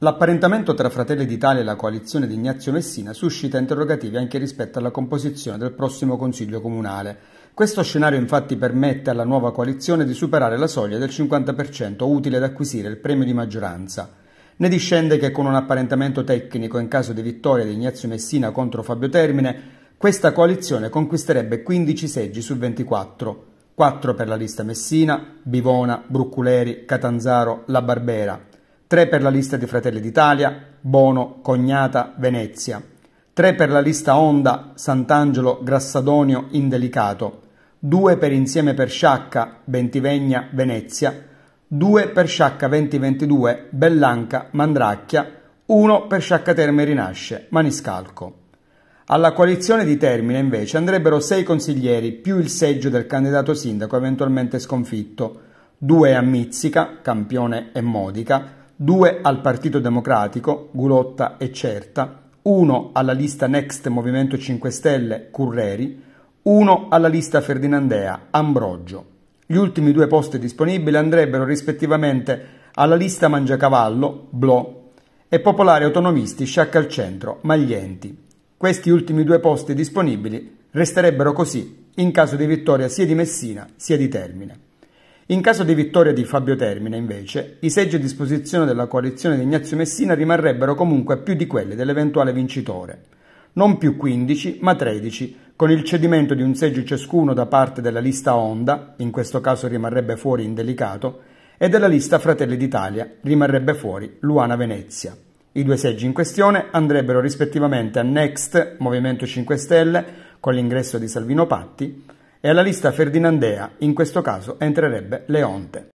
L'apparentamento tra Fratelli d'Italia e la coalizione di Ignazio Messina suscita interrogativi anche rispetto alla composizione del prossimo Consiglio Comunale. Questo scenario infatti permette alla nuova coalizione di superare la soglia del 50% utile ad acquisire il premio di maggioranza. Ne discende che con un apparentamento tecnico in caso di vittoria di Ignazio Messina contro Fabio Termine, questa coalizione conquisterebbe 15 seggi su 24, 4 per la lista Messina, Bivona, Brucculeri, Catanzaro, La Barbera. 3 per la lista di Fratelli d'Italia, Bono, Cognata, Venezia, 3 per la lista Onda, Sant'Angelo, Grassadonio, Indelicato, 2 per Insieme per Sciacca, Bentivegna, Venezia, 2 per Sciacca 2022, Bellanca, Mandracchia, 1 per Sciacca Terme Rinasce, Maniscalco. Alla coalizione di Termine invece andrebbero 6 consiglieri più il seggio del candidato sindaco eventualmente sconfitto, 2 a Mizzica, Campione e Modica, 2 al Partito Democratico, Gulotta e Certa, 1 alla lista Next Movimento 5 Stelle, Curreri, 1 alla lista Ferdinandea, Ambrogio. Gli ultimi due posti disponibili andrebbero rispettivamente alla lista Mangiacavallo, Blo, e Popolari Autonomisti, Sciacca al Centro, Maglienti. Questi ultimi due posti disponibili resterebbero così in caso di vittoria sia di Messina sia di Termine. In caso di vittoria di Fabio Termine, invece, i seggi a disposizione della coalizione di Ignazio Messina rimarrebbero comunque più di quelli dell'eventuale vincitore. Non più 15, ma 13, con il cedimento di un seggio ciascuno da parte della lista Onda, in questo caso rimarrebbe fuori Indelicato, e della lista Fratelli d'Italia, rimarrebbe fuori Luana Venezia. I due seggi in questione andrebbero rispettivamente a Next, Movimento 5 Stelle, con l'ingresso di Salvino Patti, e alla lista ferdinandea in questo caso entrerebbe Leonte.